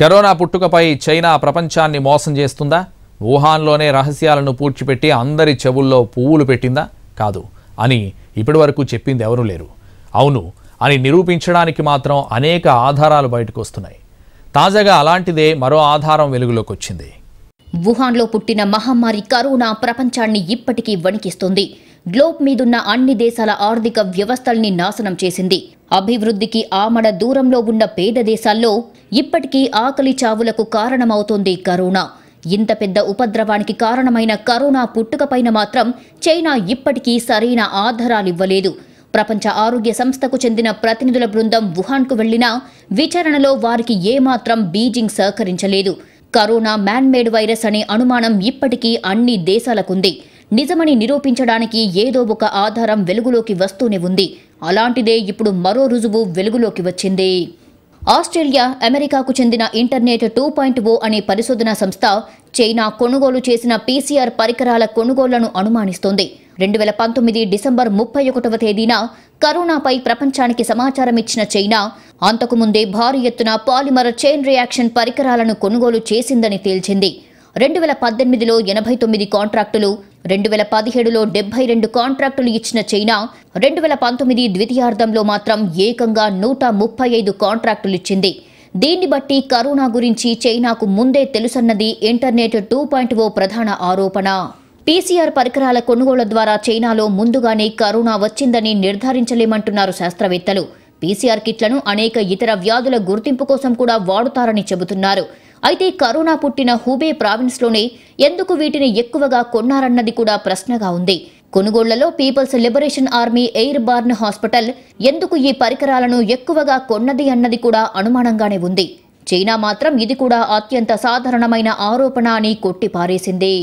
corona పుట్టుకపై China ప్రపంచాన్ని మోసం చేస్తుందా వుహాన్లోనే రహస్యాలను పూడ్చిపెట్టి అందరి చెవుల్లో పువ్వులు పెట్టిందా కాదు అని ఇప్పటివరకు చెప్పింది ఎవరూ లేరు అవును అని నిరూపించడానికి మాత్రం అనేక ఆధారాలు బయటకు వస్తున్నాయి తాజాగా అలాంటిదే మరో ఆధారం వెలుగులోకి వచ్చింది వుహాన్లో పుట్టిన మహమ్మారి కరోనా ప్రపంచాన్ని ఇప్పటికీ వణికిస్తుంది గ్లోబ్ మీదున్న అన్ని దేశాల ఆర్థిక వ్యవస్థల్ని నాశనం చేసింది అభివృద్ధికి ఆమడ దూరంలో ఉన్న పేద దేశాల్లో ఇప్పటికీ ఆకలి చావులకు కారణమవుతోంది కరోనా ఇంత పెద్ద ఉపద్రవానికి కారణమైన కరోనా పుట్టుకపైన మాత్రం చైనా ఇప్పటికీ సరైన ఆధారాలివ్వలేదు ప్రపంచ ఆరోగ్య సంస్థకు చెందిన ప్రతినిధుల బృందం వుహాన్కు వెళ్లినా విచారణలో వారికి ఏమాత్రం బీజింగ్ సహకరించలేదు కరోనా మ్యాన్మేడ్ వైరస్ అనే అనుమానం ఇప్పటికీ అన్ని దేశాలకుంది నిజమని నిరూపించడానికి ఏదో ఒక ఆధారం వెలుగులోకి వస్తూనే ఉంది అలాంటిదే ఇప్పుడు మరో రుజువు వెలుగులోకి వచ్చింది ఆస్ట్రేలియా అమెరికాకు చెందిన ఇంటర్నెట్ టూ పాయింట్ ఓ అనే పరిశోధనా సంస్థ చైనా కొనుగోలు చేసిన పీసీఆర్ పరికరాల కొనుగోళ్లను అనుమానిస్తోంది రెండు వేల పంతొమ్మిది డిసెంబర్ ముప్పై ఒకటవ తేదీన కరోనాపై ప్రపంచానికి సమాచారం ఇచ్చిన చైనా అంతకుముందే భారీ ఎత్తున పాలిమర్ చైన్ రియాక్షన్ పరికరాలను కొనుగోలు చేసిందని తేల్చింది రెండు వేల పద్దెనిమిదిలో ఎనభై తొమ్మిది కాంట్రాక్టులు రెండు వేల పదిహేడులో డెబ్బై రెండు కాంట్రాక్టులు ఇచ్చిన చైనా రెండు వేల పంతొమ్మిది ద్వితీయార్థంలో మాత్రం ఏకంగా నూట ముప్పై ఐదు కాంట్రాక్టులు ఇచ్చింది దీన్ని బట్టి కరోనా గురించి చైనాకు ముందే తెలుసన్నది ఇంటర్నెట్ టూ పాయింట్ ఓ ప్రధాన ఆరోపణ పీసీఆర్ పరికరాల కొనుగోళ్ల ద్వారా చైనాలో ముందుగానే కరోనా వచ్చిందని నిర్ధారించలేమంటున్నారు శాస్త్రవేత్తలు పీసీఆర్ కిట్లను అనేక ఇతర వ్యాధుల గుర్తింపు కోసం కూడా వాడుతారని చెబుతున్నారు అయితే కరోనా పుట్టిన హూబే ప్రావిన్స్లోనే ఎందుకు వీటిని ఎక్కువగా కొన్నారన్నది కూడా ప్రశ్నగా ఉంది కొనుగోళ్లలో People's Liberation Army airborne hospital ఎందుకు ఈ పరికరాలను ఎక్కువగా కొన్నది అన్నది కూడా అనుమానంగానే ఉంది చైనా మాత్రం ఇది కూడా అత్యంత సాధారణమైన ఆరోపణ అని కొట్టిపారేసింది